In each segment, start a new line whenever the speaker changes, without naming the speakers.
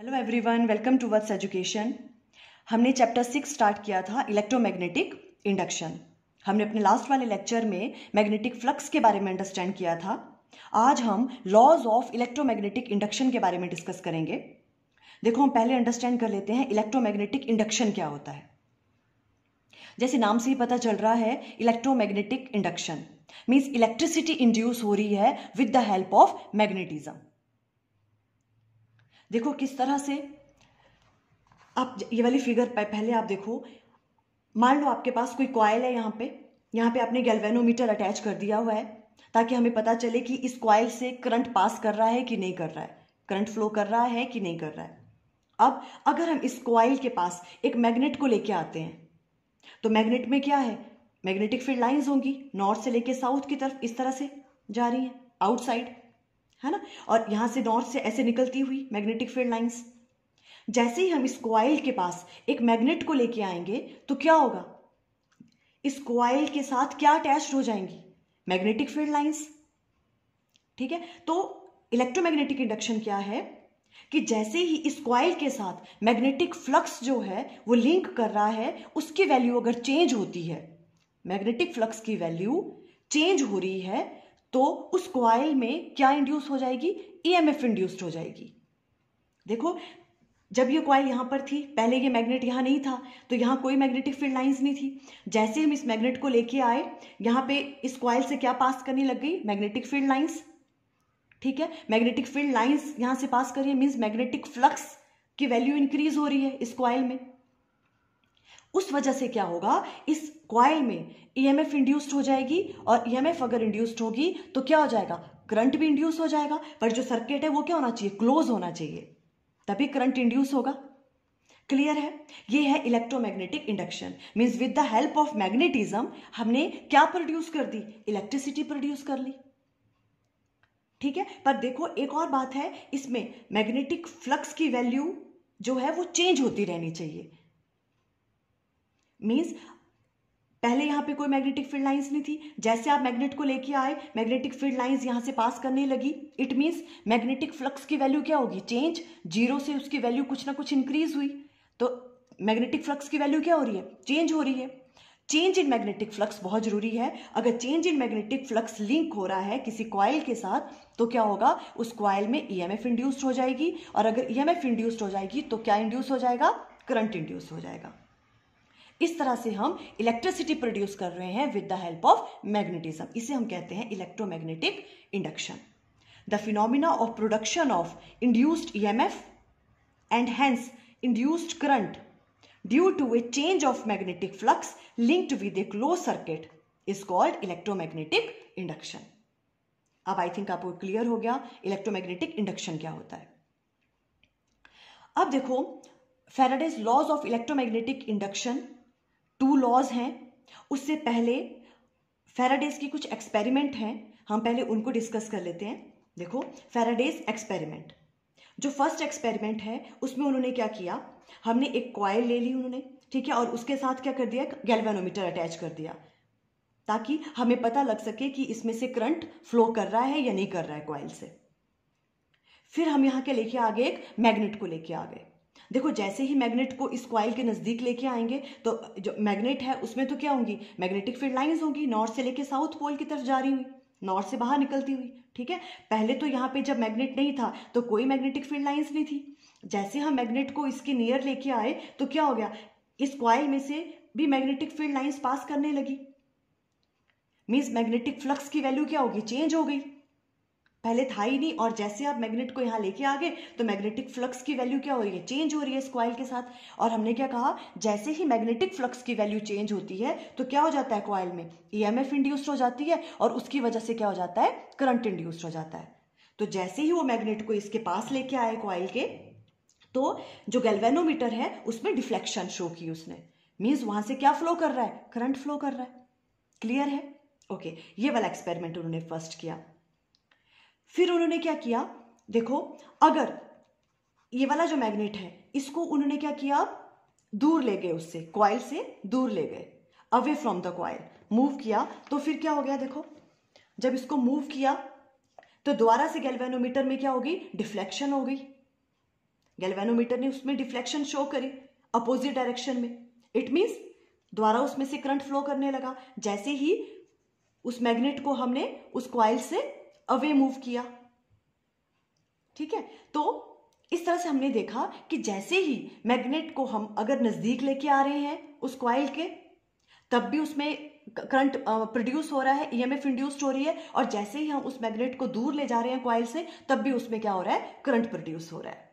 Hello everyone welcome to words education हमने chapter six start किया था इलेक्ट्रोमैग्नेटिक इंडक्शन हमने अपने लास्ट वाले लेक्चर में मैग्नेटिक फ्लक्स के बारे में अंडरस्टैंड किया था आज हम लॉज ऑफ इलेक्ट्रोमैग्नेटिक इंडक्शन के बारे में डिस्कस करेंगे देखो हम पहले अंडरस्टैंड कर लेते हैं इलेक्ट्रोमैग्नेटिक इंडक्शन क्या होता है जैसे नाम से ही पता चल रहा है electromagnetic induction means electricity induce हो रही है with the help of magnetism देखो किस तरह से आप ये वाली फिगर पहले आप देखो मान लो आपके पास कोई कॉयल है यहाँ पे यहाँ पे आपने गैल्वेनोमीटर अटैच कर दिया हुआ है ताकि हमें पता चले कि इस कॉयल से करंट पास कर रहा है कि नहीं कर रहा है करंट फ्लो कर रहा है कि नहीं कर रहा है अब अगर हम इस कॉयल के पास एक मैग्नेट को लेके आते हैं तो मैग्नेट में क्या है मैग्नेटिक फील्ड लाइंस होंगी नॉर्थ से लेके साउथ की तरफ इस तरह से जा रही है आउटसाइड है ना और यहाँ से नॉर्थ से ऐसे निकलती हुई मैग्नेटिक फील्ड लाइंस जैसे ही हम इस क्वाइल के पास एक मैग्नेट को लेके आएंगे तो क्या होगा इस क्वाइल के साथ क्या अटैच हो जाएंगी मैग्नेटिक फील्ड लाइंस ठीक है तो इलेक्ट्रोमैग्नेटिक इंडक्शन क्या है कि जैसे ही इस क्वाइल के साथ मैग्नेटिक फ्लक्स जो है वो लिंक कर रहा है उसकी वैल्यू अगर चेंज होती है मैग्नेटिक फ्लक्स की वैल्यू चेंज हो रही है तो उस क्वाइल में क्या इंड्यूस हो जाएगी ईएमएफ e इंड्यूस्ड हो जाएगी देखो जब ये क्वाइल यहां पर थी पहले ये मैग्नेट यहां नहीं था तो यहां कोई मैग्नेटिक फील्ड लाइंस नहीं थी जैसे हम इस मैग्नेट को लेके आए यहां पे इस क्वाइल से क्या पास करने लग गई मैग्नेटिक फील्ड लाइंस ठीक है मैग्नेटिक फील्ड लाइंस यहां से पास करिए मीन्स मैग्नेटिक फ्लक्स की वैल्यू इंक्रीज हो रही है इस क्वाइल में उस वजह से क्या होगा इस क्वाइल में ईएमएफ e इंड्यूस्ड हो जाएगी और ईएमएफ e अगर इंड्यूस्ड होगी तो क्या हो जाएगा करंट भी इंड्यूस हो जाएगा पर जो सर्किट है वो क्या होना चाहिए क्लोज होना चाहिए तभी करंट इंड्यूस होगा क्लियर है ये है electromagnetic induction means with the help of magnetism हमने क्या प्रोड्यूस कर दी इलेक्ट्रिसिटी प्रोड्यूस कर ली ठीक है पर देखो एक और बात है इसमें मैग्नेटिक फ्लक्स की वैल्यू जो है वो चेंज होती रहनी चाहिए मीन्स पहले यहाँ पे कोई मैग्नेटिक फील्ड लाइंस नहीं थी जैसे आप मैग्नेट को लेके आए मैग्नेटिक फील्ड लाइंस यहाँ से पास करने लगी इट मीन्स मैग्नेटिक फ्लक्स की वैल्यू क्या होगी चेंज जीरो से उसकी वैल्यू कुछ ना कुछ इंक्रीज हुई तो मैग्नेटिक फ्लक्स की वैल्यू क्या हो रही है चेंज हो रही है चेंज इन मैग्नेटिक फ्लक्स बहुत जरूरी है अगर change in magnetic flux link हो रहा है किसी कॉयल के साथ तो क्या होगा उस कॉयल में एफ इंड्यूस्ड हो जाएगी और अगर एफ इंड्यूस्ड हो जाएगी तो क्या इंड्यूस हो जाएगा करंट इंड्यूस हो जाएगा इस तरह से हम इलेक्ट्रिसिटी प्रोड्यूस कर रहे हैं with the help of magnetism इसे हम कहते हैं electromagnetic induction the phenomena of production of induced EMF and hence induced current due to a change of magnetic flux linked with a close circuit is called electromagnetic induction अब I think आपको clear हो गया electromagnetic induction क्या होता है अब देखो Faraday's laws of electromagnetic induction two laws हैं उससे पहले फेराडेज के कुछ एक्सपेरिमेंट हैं हम पहले उनको डिस्कस कर लेते हैं देखो फेराडेज एक्सपेरिमेंट जो फर्स्ट एक्सपेरिमेंट है उसमें उन्होंने क्या किया हमने एक कॉयल ले ली उन्होंने ठीक है और उसके साथ क्या कर दिया गैल्वेनोमीटर अटैच कर दिया ताकि हमें पता लग सके कि इसमें से करंट फ्लो कर रहा है या नहीं कर रहा है कॉयल से फिर हम यहाँ के लेके आगे एक मैग्नेट को लेके आ गए देखो जैसे ही मैग्नेट को इस क्वाइल के नज़दीक लेके आएंगे तो जो मैग्नेट है उसमें तो क्या होंगी मैग्नेटिक फील्ड लाइंस होंगी नॉर्थ से लेके साउथ पोल की तरफ जा रही हुई नॉर्थ से बाहर निकलती हुई ठीक है पहले तो यहाँ पे जब मैग्नेट नहीं था तो कोई मैग्नेटिक फील्ड लाइन्स नहीं थी जैसे हम मैग्नेट को इसके नियर लेके आए तो क्या हो गया इस क्वाइल में से भी मैग्नेटिक फील्ड लाइन्स पास करने लगी मीन्स मैग्नेटिक फ्लक्स की वैल्यू क्या होगी चेंज हो गई पहले था ही नहीं और जैसे आप मैग्नेट को यहाँ लेके आ गए तो मैग्नेटिक फ्लक्स की वैल्यू क्या हो रही है चेंज हो रही है इस क्वाइल के साथ और हमने क्या कहा जैसे ही मैग्नेटिक फ्लक्स की वैल्यू चेंज होती है तो क्या हो जाता है क्वाइल में ई e एम इंड्यूस्ड हो जाती है और उसकी वजह से क्या हो जाता है करंट इंड्यूस्ड हो जाता है तो जैसे ही वो मैग्नेट को इसके पास लेके आए क्वाइल के तो जो गैल्वेनोमीटर है उसमें डिफ्लेक्शन शो की उसने मीन्स वहां से क्या फ्लो कर रहा है करंट फ्लो कर रहा है क्लियर है ओके okay, ये वाला एक्सपेरिमेंट उन्होंने फर्स्ट किया फिर उन्होंने क्या किया देखो अगर ये वाला जो मैग्नेट है इसको उन्होंने क्या किया दूर ले गए उससे क्वाइल से दूर ले गए away from the coil move किया तो फिर क्या हो गया देखो जब इसको मूव किया तो दोबारा से गैल्वेनोमीटर में क्या होगी डिफ्लेक्शन हो गई गैल्वेनोमीटर ने उसमें डिफ्लेक्शन शो करी अपोजिट डायरेक्शन में इट मीन्स दोबारा उसमें से करंट फ्लो करने लगा जैसे ही उस मैग्नेट को हमने उस क्वाइल से अवे मूव किया ठीक है तो इस तरह से हमने देखा कि जैसे ही मैग्नेट को हम अगर नजदीक लेके आ रहे हैं उस क्वाइल के तब भी उसमें करंट प्रोड्यूस हो रहा है ईएमएफ e इंड्यूस्ड हो रही है और जैसे ही हम उस मैग्नेट को दूर ले जा रहे हैं क्वाइल से तब भी उसमें क्या हो रहा है करंट प्रोड्यूस हो रहा है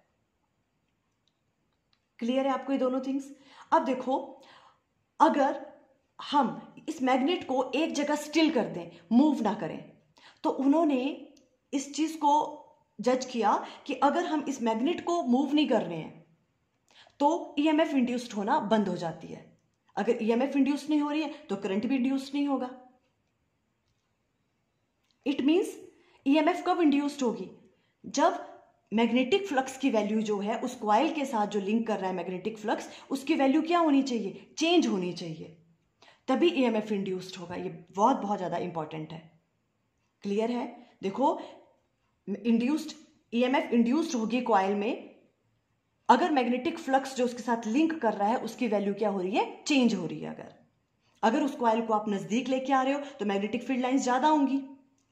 क्लियर है आपको ये दोनों थिंग्स अब देखो अगर हम इस मैग्नेट को एक जगह स्टिल कर दें मूव ना करें तो उन्होंने इस चीज़ को जज किया कि अगर हम इस मैग्नेट को मूव नहीं कर रहे हैं तो ई एम एफ इंड्यूस्ड होना बंद हो जाती है अगर ई एम इंड्यूस नहीं हो रही है तो करंट भी इंड्यूस नहीं होगा इट मीन्स ई कब इंड्यूस्ड होगी जब मैग्नेटिक फ्लक्स की वैल्यू जो है उस क्वाइल के साथ जो लिंक कर रहा है मैग्नेटिक फ्लक्स उसकी वैल्यू क्या होनी चाहिए चेंज होनी चाहिए तभी ई एम एफ इंड्यूस्ड होगा ये बहुत बहुत ज़्यादा इंपॉर्टेंट है क्लियर है देखो इंड्यूस्ड ईएमएफ इंड्यूस्ड होगी क्वाइल में अगर मैग्नेटिक फ्लक्स जो उसके साथ लिंक कर रहा है उसकी वैल्यू क्या हो रही है चेंज हो रही है अगर अगर उस क्वाइल को आप नजदीक लेके आ रहे हो तो मैग्नेटिक फील्ड लाइंस ज्यादा होंगी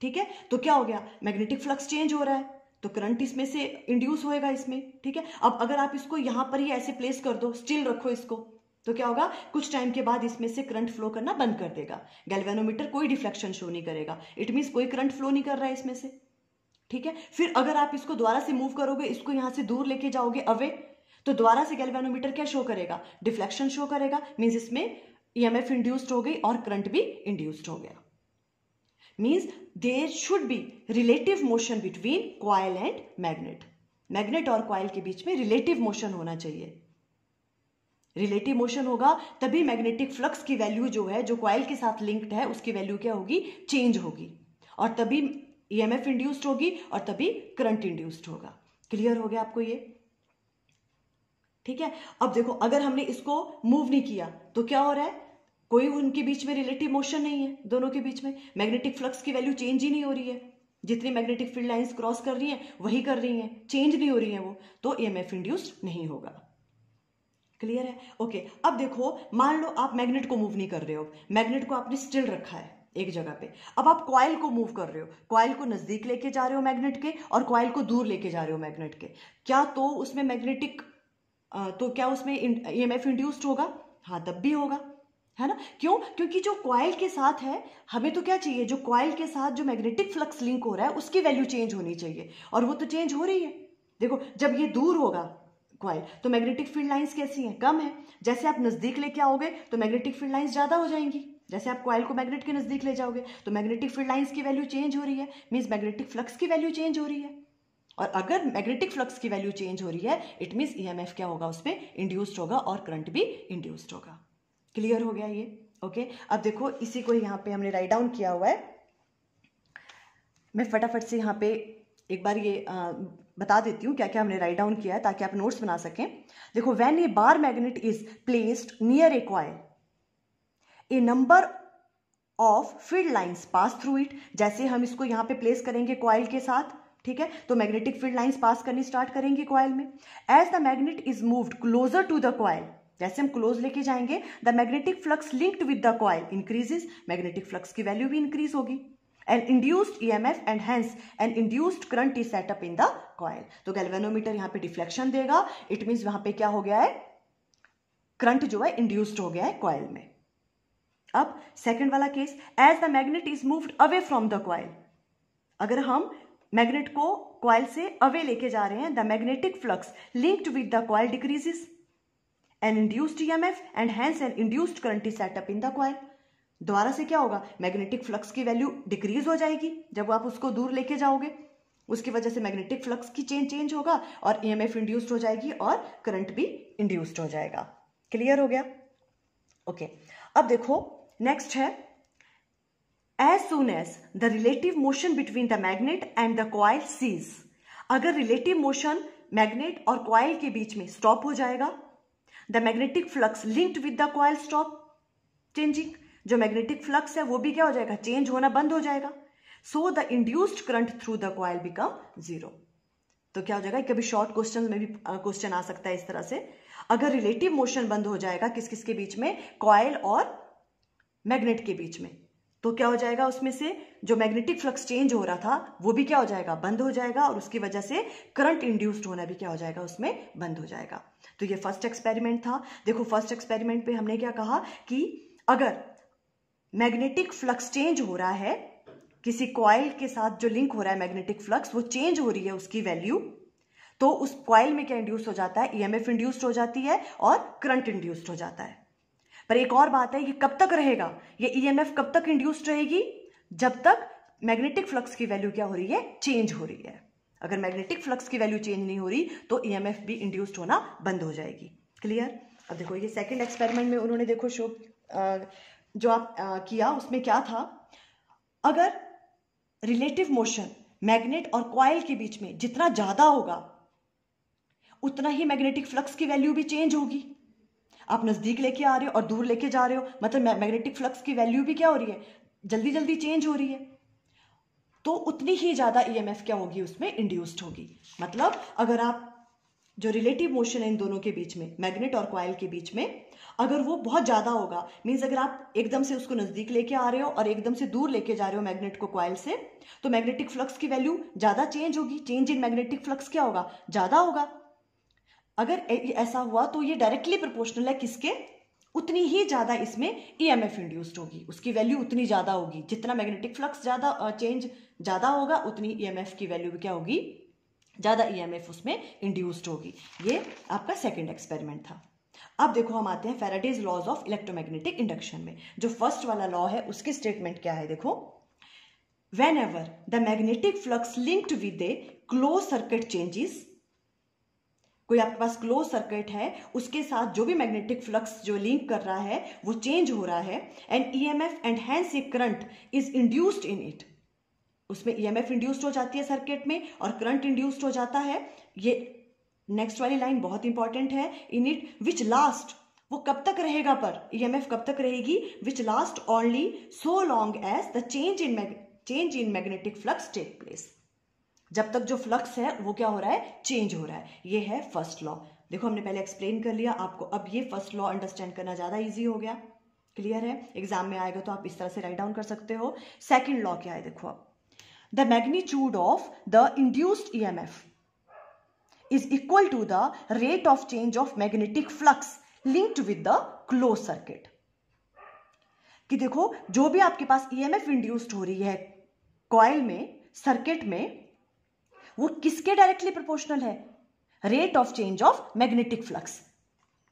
ठीक है तो क्या हो गया मैग्नेटिक फ्लक्स चेंज हो रहा है तो करंट इसमें से इंड्यूस होएगा इसमें ठीक है अब अगर आप इसको यहां पर ही ऐसे प्लेस कर दो स्टिल रखो इसको तो क्या होगा कुछ टाइम के बाद इसमें से करंट फ्लो करना बंद कर देगा गैल्वेनोमीटर कोई डिफ्लेक्शन शो नहीं करेगा इट मीन्स कोई करंट फ्लो नहीं कर रहा है इसमें से ठीक है फिर अगर आप इसको दोबारा से मूव करोगे इसको यहां से दूर लेके जाओगे अवे तो दोबारा से गैल्वेनोमीटर क्या शो करेगा डिफ्लेक्शन शो करेगा मीन्स इसमें ईएमएफ इंड्यूस्ड हो गई और करंट भी इंड्यूस्ड हो गया means there should be relative motion between coil and magnet magnet और क्वाइल के बीच में रिलेटिव मोशन होना चाहिए रिलेटिव मोशन होगा तभी मैग्नेटिक फ्लक्स की वैल्यू जो है जो क्वाइल के साथ लिंक्ड है उसकी वैल्यू क्या होगी चेंज होगी और तभी ई एम एफ इंड्यूस्ड होगी और तभी करंट इंड्यूस्ड होगा क्लियर हो गया आपको ये ठीक है अब देखो अगर हमने इसको मूव नहीं किया तो क्या हो रहा है कोई उनके बीच में रिलेटिव मोशन नहीं है दोनों के बीच में मैग्नेटिक फ्लक्स की वैल्यू चेंज ही नहीं हो रही है जितनी मैग्नेटिक फील्ड लाइंस क्रॉस कर रही हैं वही कर रही हैं चेंज नहीं हो रही हैं वो तो ईएमएफ इंड्यूस्ड नहीं होगा क्लियर है ओके okay, अब देखो मान लो आप मैग्नेट को मूव नहीं कर रहे हो मैग्नेट को आपने स्टिल रखा है एक जगह पे अब आप कॉयल को मूव कर रहे हो कॉयल को नजदीक लेके जा रहे हो मैग्नेट के और कॉयल को दूर लेके जा रहे हो मैग्नेट के क्या तो उसमें मैग्नेटिक तो क्या उसमें ई एम इंड्यूस्ड होगा हाँ तब भी होगा है ना क्यों क्योंकि जो कॉयल के साथ है हमें तो क्या चाहिए जो कॉयल के साथ जो मैग्नेटिक फ्लक्स लिंक हो रहा है उसकी वैल्यू चेंज होनी चाहिए और वो तो चेंज हो रही है देखो जब ये दूर होगा क्वाइल तो मैग्नेटिक फील्ड लाइंस कैसी हैं कम है जैसे आप नज़दीक लेके आओगे तो मैग्नेटिक फील्ड लाइंस ज़्यादा हो जाएंगी जैसे आप क्वाइल को मैग्नेट के नज़दीक ले जाओगे तो मैग्नेटिक फील्ड लाइंस की वैल्यू चेंज हो रही है मीन्स मैग्नेटिक फ्लक्स की वैल्यू चेंज हो रही है और अगर मैग्नेटिक फ्लक्स की वैल्यू चेंज हो रही है इट मीन्स ईएमएफ क्या होगा उस पर इंड्यूस्ड होगा और करंट भी इंड्यूस्ड होगा क्लियर हो गया ये ओके okay? अब देखो इसी को यहाँ पे हमने राइट डाउन किया हुआ है मैं फटाफट से यहाँ पे एक बार ये बता देती हूँ क्या क्या हमने राइट डाउन किया है ताकि आप नोट्स बना सकें देखो when a bar magnet is placed near a coil a number of field lines pass through it जैसे हम इसको यहाँ पे प्लेस करेंगे क्वाइल के साथ ठीक है तो मैग्नेटिक फील्ड लाइंस पास करनी स्टार्ट करेंगे क्वाइल में as the magnet is moved closer to the coil जैसे हम क्लोज लेके जाएंगे the magnetic flux linked with the coil increases magnetic flux की वैल्यू भी इंक्रीज होगी an induced emf and hence an induced current is set up in the coil तो galvanometer यहाँ पे deflection देगा it means वहाँ पे क्या हो गया है करंट जो है इंड्यूस्ड हो गया है कॉयल में अब सेकंड वाला case as the magnet is moved away from the coil अगर हम मैग्नेट को कॉयल से अवे लेके जा रहे हैं the magnetic flux linked with the coil decreases an induced E M F and hence an induced current is set up in the coil द्वारा से क्या होगा मैग्नेटिक फ्लक्स की वैल्यू डिक्रीज हो जाएगी जब आप उसको दूर लेके जाओगे उसकी वजह से मैग्नेटिक फ्लक्स की चेंज चेंज होगा और ईएमएफ e इंड्यूस्ड हो जाएगी और करंट भी इंड्यूस्ड हो जाएगा क्लियर हो गया ओके okay. अब देखो नेक्स्ट है as soon as the relative motion between the magnet and the coil ceases अगर रिलेटिव मोशन मैग्नेट और क्वाइल के बीच में स्टॉप हो जाएगा the magnetic flux linked with the coil stop changing जो मैग्नेटिक फ्लक्स है वो भी क्या हो जाएगा चेंज होना बंद हो जाएगा so the induced current through the coil become zero तो क्या हो जाएगा कभी शॉर्ट क्वेश्चन में भी क्वेश्चन आ सकता है इस तरह से अगर रिलेटिव मोशन बंद हो जाएगा किस किसके बीच में कॉयल और मैग्नेट के बीच में तो क्या हो जाएगा उसमें से जो मैग्नेटिक फ्लक्स चेंज हो रहा था वो भी क्या हो जाएगा बंद हो जाएगा और उसकी वजह से करंट इंड्यूस्ड होना भी क्या हो जाएगा उसमें बंद हो जाएगा तो ये फर्स्ट एक्सपेरिमेंट था देखो फर्स्ट एक्सपेरिमेंट पे हमने क्या कहा कि अगर मैग्नेटिक फ्लक्स चेंज हो रहा है किसी कॉयल के साथ जो लिंक हो रहा है मैग्नेटिक फ्लक्स वो चेंज हो रही है उसकी वैल्यू तो उस कॉयल में क्या इंड्यूस हो जाता है ईएमएफ e इंड्यूस्ड हो जाती है और करंट इंड्यूस्ड हो जाता है पर एक और बात है ये कब तक रहेगा ये ईएमएफ e कब तक इंड्यूस्ड रहेगी जब तक मैग्नेटिक फ्लक्स की वैल्यू क्या हो रही है चेंज हो रही है अगर मैग्नेटिक फ्लक्स की वैल्यू चेंज नहीं हो रही तो ईएमएफ e भी इंड्यूस्ड होना बंद हो जाएगी क्लियर अब देखो ये सेकेंड एक्सपेरिमेंट में उन्होंने देखो शो जो आप आ, किया उसमें क्या था अगर रिलेटिव मोशन मैग्नेट और क्वाइल के बीच में जितना ज़्यादा होगा उतना ही मैग्नेटिक फ्लक्स की वैल्यू भी चेंज होगी आप नज़दीक लेके आ रहे हो और दूर लेके जा रहे हो मतलब मैग्नेटिक फ्लक्स की वैल्यू भी क्या हो रही है जल्दी जल्दी चेंज हो रही है तो उतनी ही ज़्यादा ईएमएफ e क्या होगी उसमें इंड्यूस्ड होगी मतलब अगर आप जो रिलेटिव मोशन है इन दोनों के बीच में मैग्नेट और क्वाइल के बीच में अगर वो बहुत ज़्यादा होगा मीन्स अगर आप एकदम से उसको नज़दीक लेके आ रहे हो और एकदम से दूर लेके जा रहे हो मैग्नेट को क्वाइल से तो मैग्नेटिक फ्लक्स की वैल्यू ज़्यादा चेंज होगी चेंज इन मैग्नेटिक फ्लक्स क्या होगा ज़्यादा होगा अगर ऐसा हुआ तो ये डायरेक्टली प्रोपोर्शनल है किसके उतनी ही ज़्यादा इसमें ई एम एफ इंड्यूस्ड होगी उसकी वैल्यू उतनी ज़्यादा होगी जितना मैग्नेटिक फ्लक्स ज़्यादा चेंज ज़्यादा होगा उतनी ई एम एफ की वैल्यू क्या होगी ज़्यादा ईएमएफ e उसमें इंड्यूस्ड होगी ये आपका सेकेंड एक्सपेरिमेंट था अब देखो हम आते हैं Faraday's laws of electromagnetic induction में जो फर्स्ट वाला लॉ है उसके स्टेटमेंट क्या है देखो whenever the magnetic flux linked with a close circuit changes कोई आपके पास क्लोज सर्किट है उसके साथ जो भी मैग्नेटिक फ्लक्स जो लिंक कर रहा है वो चेंज हो रहा है and E M F and hence a current is induced in it उसमें ईएमएफ e इंड्यूस्ड हो जाती है सर्किट में और करंट इंड्यूस्ड हो जाता है ये नेक्स्ट वाली लाइन बहुत इंपॉर्टेंट है इन इट विच लास्ट वो कब तक रहेगा पर ईएमएफ e कब तक रहेगी which last only so long as the change in change in magnetic flux take place जब तक जो फ्लक्स है वो क्या हो रहा है चेंज हो रहा है ये है फर्स्ट लॉ देखो हमने पहले एक्सप्लेन कर लिया आपको अब ये फर्स्ट लॉ अंडरस्टैंड करना ज़्यादा ईजी हो गया क्लियर है एग्जाम में आएगा तो आप इस तरह से राइट डाउन कर सकते हो सेकेंड लॉ क्या है देखो आप the magnitude of the induced EMF is equal to the rate of change of magnetic flux linked with the closed circuit. कि देखो जो भी आपके पास ईएमएफ इंड्यूस्ड हो रही है कॉयल में सर्किट में वो किसके डायरेक्टली प्रोपोर्शनल है rate of change of magnetic flux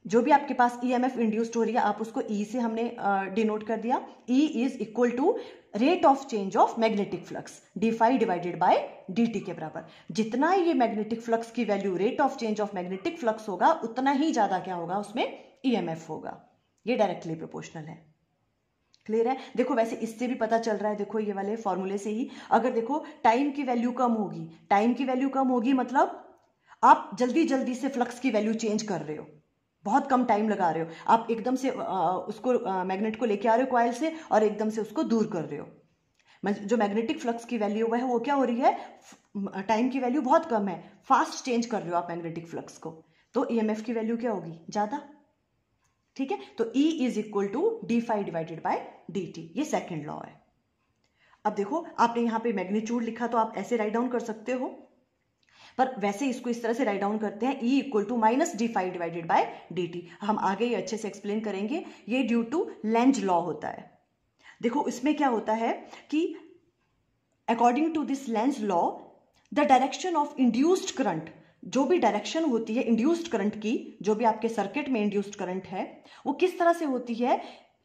जो भी आपके पास ई एम एफ इंड्यूस्ड हो रही है आप उसको ई e से हमने डिनोट uh, कर दिया E is equal to rate of change of magnetic flux d phi divided by d t के बराबर जितना ये मैग्नेटिक फ्लक्स की value rate of change of magnetic flux होगा उतना ही ज़्यादा क्या होगा उसमें ई एम एफ होगा ये डायरेक्टली प्रोपोर्शनल है क्लियर है देखो वैसे इससे भी पता चल रहा है देखो ये वाले फॉर्मूले से ही अगर देखो टाइम की वैल्यू कम होगी टाइम की वैल्यू कम होगी मतलब आप जल्दी जल्दी से फ्लक्स की वैल्यू चेंज कर रहे हो बहुत कम टाइम लगा रहे हो आप एकदम से उसको मैग्नेट को लेके आ रहे हो क्वाइल से और एकदम से उसको दूर कर रहे हो जो मैग्नेटिक फ्लक्स की वैल्यू है वो क्या हो रही है टाइम की वैल्यू बहुत कम है फास्ट चेंज कर रहे हो आप मैग्नेटिक फ्लक्स को तो ईएमएफ e की वैल्यू क्या होगी ज़्यादा ठीक है तो E is equal to d phi divided by d t ये सेकेंड लॉ है अब देखो आपने यहां पे मैग्नीट्यूड लिखा तो आप ऐसे राइट डाउन कर सकते हो पर वैसे इसको इस तरह से राइट डाउन करते हैं E equal to minus d phi divided by d t हम आगे ही अच्छे से एक्सप्लेन करेंगे ये ड्यू टू लेंज लॉ होता है देखो इसमें क्या होता है कि according to this Lenz law the direction of induced current जो भी डायरेक्शन होती है इंड्यूस्ड करंट की जो भी आपके सर्किट में इंड्यूस्ड करंट है वो किस तरह से होती है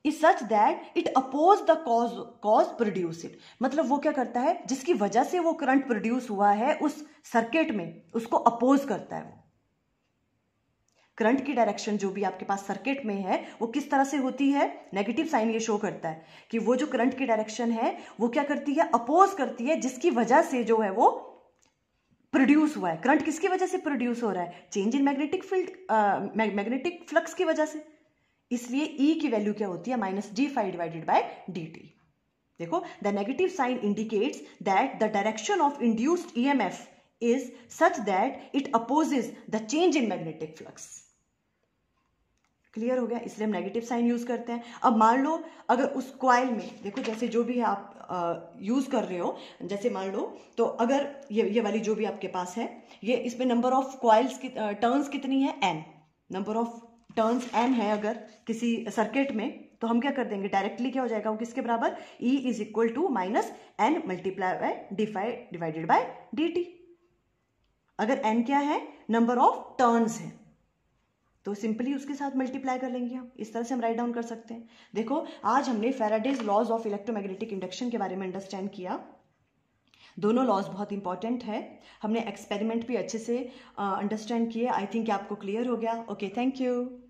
is such that it oppose the cause cause produce it मतलब वो क्या करता है जिसकी वजह से वो करंट प्रोड्यूस हुआ है उस सर्किट में उसको अपोज करता है वो करंट की डायरेक्शन जो भी आपके पास सर्किट में है वो किस तरह से होती है नेगेटिव साइन ये शो करता है कि वो जो करंट की डायरेक्शन है वो क्या करती है अपोज करती है जिसकी वजह से जो है वो प्रोड्यूस हुआ है करंट किसकी वजह से प्रोड्यूस हो रहा है change in magnetic field magnetic flux की वजह से इसलिए e की वैल्यू क्या होती है minus d phi divided by d t देखो the negative sign indicates that the direction of induced E M F is such that it opposes the change in magnetic flux clear हो गया इसलिए हम negative sign use करते हैं अब मान लो अगर उस क्वाइल में देखो जैसे जो भी है आप यूज कर रहे हो जैसे मान लो तो अगर ये ये वाली जो भी आपके पास है ये इसमें नंबर ऑफ क्वाइल्स की टर्न्स कितनी है N number of turns N है अगर किसी सर्किट में तो हम क्या कर देंगे डायरेक्टली क्या हो जाएगा वो किसके बराबर E is equal to minus N multiply by d phi divided by d t अगर एन क्या है नंबर ऑफ टर्न्स है तो सिंपली उसके साथ मल्टीप्लाई कर लेंगे हम इस तरह से हम राइट डाउन कर सकते हैं देखो आज हमने Faraday's laws of electromagnetic induction के बारे में अंडरस्टैंड किया दोनों लॉज बहुत इंपॉर्टेंट है हमने एक्सपेरिमेंट भी अच्छे से अंडरस्टैंड किए आई थिंक आपको क्लियर हो गया ओके थैंक यू